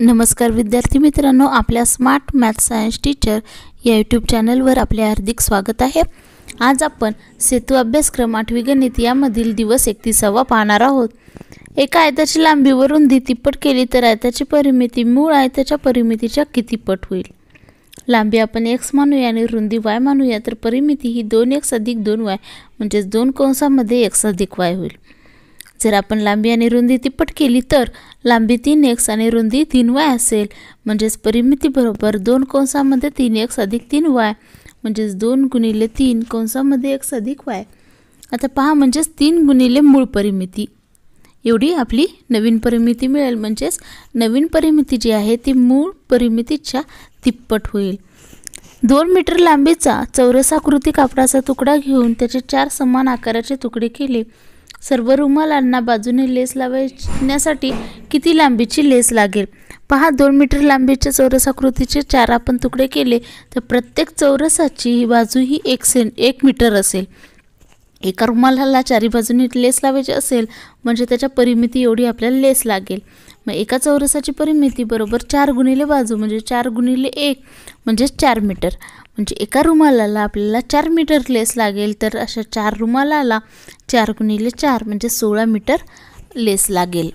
नमस्कार विद्यार्थी मित्रांनो आपल्या स्मार्ट मॅथ सायन्स टीचर या यूट्यूब चॅनलवर आपले हार्दिक स्वागत आहे आज आपण सेतू अभ्यासक्रम आठवी गणित यामधील दिवस एकतीसावा पाहणार आहोत एका आयताची लांबीवरून रुंदी तिप्पट केली तर आयताची परिमिती मूळ आयताच्या परिमितीच्या किती पट होईल लांबी आपण एक्स मानूया आणि रुंदी वाय मानूया तर परिमिती ही दोन एक्स अधिक दोन वाय म्हणजेच दोन कंसामध्ये एक्स अधिक वाय होईल जर आपण लांबी आणि रुंदी तिप्पट केली तर लांबी तीन एक्स आणि रुंदी तीन वाय असेल म्हणजेच परिमितीबरोबर दोन कोंसामध्ये तीन एक्स अधिक तीन वाय म्हणजेच दोन गुणिले तीन कोंसामध्ये एक्स अधिक वाय आता पहा म्हणजेच तीन गुणिले मूळ परिमिती एवढी आपली नवीन परिमिती मिळेल म्हणजेच नवीन परिमिती जी आहे ती मूळ परिमितीच्या तिप्पट होईल दोन मीटर लांबीचा चौरसाकृती कापडाचा तुकडा घेऊन त्याचे चार समान आकाराचे तुकडे केले सर्व रुमालांना बाजूने लेस लावण्यासाठी किती लांबीची लेस लागेल पहा दोन मीटर लांबीच्या चौरस आकृतीचे चार आपण तुकडे केले तर प्रत्येक चौरसाची ही बाजू ही एक सें एक मीटर असेल एका रुमालाला चारी बाजूनी लेस लावायची असेल म्हणजे त्याच्या परिमिती एवढी आपल्याला लेस लागेल मग एका चौरसाची परिमिती बरोबर चार गुणिले बाजू म्हणजे चार गुणिले एक म्हणजे चार मीटर म्हणजे एका रुमालाला आपल्याला चार मीटर लेस लागेल तर अशा चार रुमालाला चार गुणिले चार म्हणजे सोळा मीटर लेस लागेल